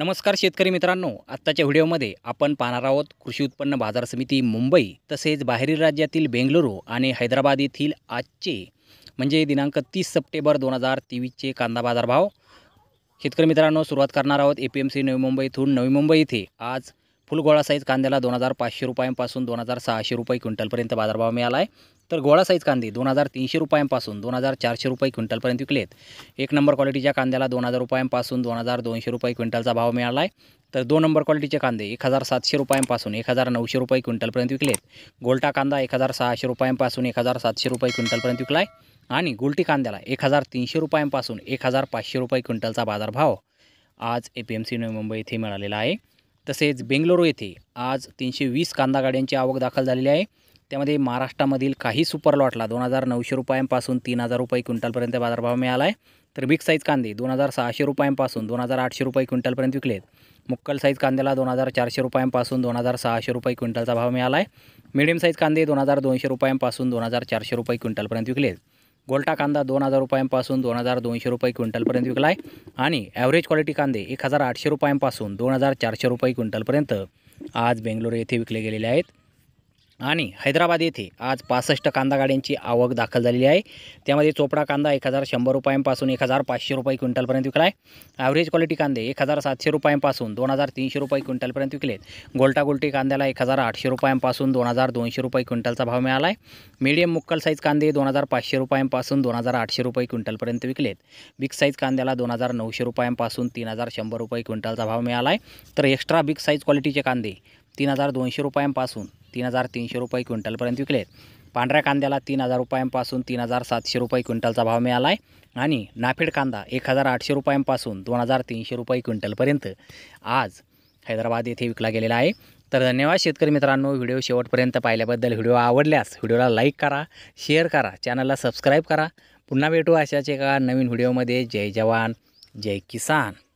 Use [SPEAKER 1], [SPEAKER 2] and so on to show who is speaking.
[SPEAKER 1] नमस्कार शेतकरी मित्रांनो आत्ताच्या व्हिडिओमध्ये आपण पाहणार आहोत कृषी उत्पन्न बाजार समिती मुंबई तसेच बाहेरील राज्यातील बेंगलुरू आणि हैदराबाद येथील आजचे म्हणजे दिनांक तीस सप्टेंबर दोन हजार तेवीसचे कांदा बाजारभाव शेतकरी मित्रांनो सुरुवात करणार आहोत ए पी एम सी नवी मुंबईतून नवी मुंबई येथे आज फुल गोळा साईज कांद्याला दोन हजार पाचशे रुपयांपासून दोन हजार सहाशे रुपये क्विंटलपर्यंत बाजारभाव मिळाला आहे तर गोळा साईज कांदे दोन हजार तीनशे रुपयांपासून दोन हजार चारशे रुपये क्विंटलपर्यंत विकले आहेत एक नंबर क्वालिटीच्या कांद्याला दोन हजार रुपयांपासून दोन हजार दोनशे रुपये क्विंटलचा भाव मिळाला आहे तर दोन नंबर क्वालिटीचे कांदे एक हजार सातशे रुपयांपासून एक हजार नऊशे रुपये क्विंटलपर्यंत विकलेत गोल्टा कांदा एक हजार सहाशे रुपयांपासून एक हजार सातशे रुपये क्विंटलपर्यंत विकला आहे आणि गुलटी कांद्याला एक हजार तीनशे रुपयांपासून एक हजार पाचशे रुपये क्विंटलचा बाजारभाव आज ए पी एम सी नवी मुंबई इथे मिळालेला आहे तसेच बेंगलुरू येथे आज तीनशे वीस कांदा गाड्यांची आवक दाखल झालेली आहे त्यामध्ये महाराष्ट्रामधील काही सुपर लॉटला दोन हजार नऊशे रुपयांपासून तीन हजार रुपये क्विंटलपर्यंत बाजारभाव मिळाला आहे तर बिग साईज कांदे दोन हजार सहाशे रुपयांपासून दोन हजार आठशे रुपये क्विंटलपर्यंत विकलेत मुक्कल साईज कांद्याला दोन हजार चारशे रुपयांपासून दोन हजार सहाशे रुपये क्विंटलचा भाव मिळाला आहे मिडियम साईज कांदे दोन हजार दोनशे रुपयांपासून दोन हजार चारशे रुपये क्विंटलपर्यंत विकलेत गोलटा कांदा दोन हजार रुपयांपासून दोन हजार दोनशे रुपये क्विंटलपर्यंत विकला आहे आणि ॲव्हरेज क्वालिटी कांदे एक हजार आठशे रुपयांपासून दोन हजार चारशे रुपये क्विंटलपर्यंत आज बेंगलोर येथे विकले गेलेले आहेत आणि हैदराबाद येथे आज पासष्ट कांदा गाड्यांची आवक दाखल झालेली आहे त्यामध्ये चोपडा कांदा एक हजार शंभर रुपयांपासून एक हजार पाचशे रुपये क्विंटलपर्यंत विकला आहे ॲव्हरेज क्वालिटी कांदे एक हजार सातशे रुपयांपासून दोन हजार तीनशे रुपये क्विंटलपर्यंत विकलेत गोलटा गोलटी कांद्याला एक हजार आठशे रुपयांपासून दोन हजार दोनशे रुपये क्विंटलचा भाव मिळाला आहे मीडियम मुक्कल साईज कांदे दोन हजार पाचशे रुपयांपासून दोन हजार आठशे रुपये क्विंटलपर्यंत विकलेत बिग साईज कांद्याला दोन हजार नऊशे रुपयांपासून तीन हजार शंभर रुपये क्विंटलचा भाव मिळाला आहे तर एक्स्ट्रा बिग साईज क्वालिटीचे कांदे तीन हजार दोनशे रुपयांपासून तीन हजार तीनशे रुपये क्विंटलपर्यंत विकले पांढऱ्या कांद्याला तीन हजार रुपयांपासून तीन हजार सातशे रुपये क्विंटलचा भाव मिळाला आहे आणि नाफेड कांदा एक हजार आठशे रुपयांपासून दोन हजार तीनशे रुपये क्विंटलपर्यंत आज हैदराबाद येथे विकला गेलेला आहे तर धन्यवाद शेतकरी मित्रांनो व्हिडिओ शेवटपर्यंत पाहिल्याबद्दल व्हिडिओ आवडल्यास व्हिडिओला लाईक करा शेअर करा चॅनलला सबस्क्राईब करा पुन्हा भेटू अशाच एका नवीन व्हिडिओमध्ये जय जवान जय किसान